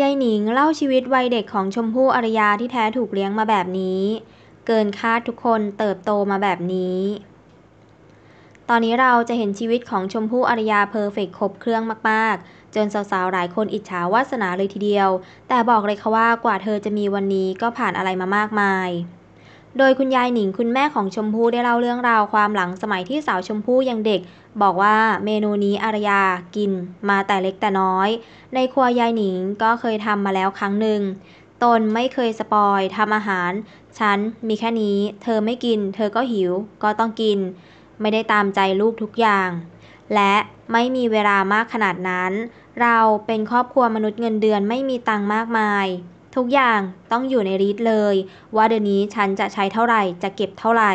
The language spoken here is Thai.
ยายหนิงเล่าชีวิตวัยเด็กของชมพู่อารยาที่แท้ถูกเลี้ยงมาแบบนี้ เกินคาดทุกคนเติบโตมาแบบนี้ ตอนนี้เราจะเห็นชีวิตของชมพู่อารยาเพอร์เฟกครบเครื่องมากๆ จนสาว ๆ หลายคนอิจฉาวาสนาเลยทีเดียว แต่บอกเลยค่ะว่ากว่าเธอจะมีวันนี้ก็ผ่านอะไรมามากมายโดยคุณยายหนิงคุณแม่ของชมพู่ได้เล่าเรื่องราวความหลังสมัยที่สาวชมพู่ยังเด็ก บอกว่าเมนูนี้อารยากินมาแต่เล็กแต่น้อย ในครัวยายหนิงก็เคยทำมาแล้วครั้งหนึ่งตนไม่เคยสปอยทำอาหาร ฉันมีแค่นี้เธอไม่กิน เธอก็หิว ก็ต้องกิน ไม่ได้ตามใจลูกทุกอย่าง และไม่มีเวลามากขนาดนั้น เราเป็นครอบครัวมนุษย์เงินเดือนไม่มีตังมากมายทุกอย่างต้องอยู่ในรีทเลย ว่าเดือนนี้ฉันจะใช้เท่าไหร่จะเก็บเท่าไหร่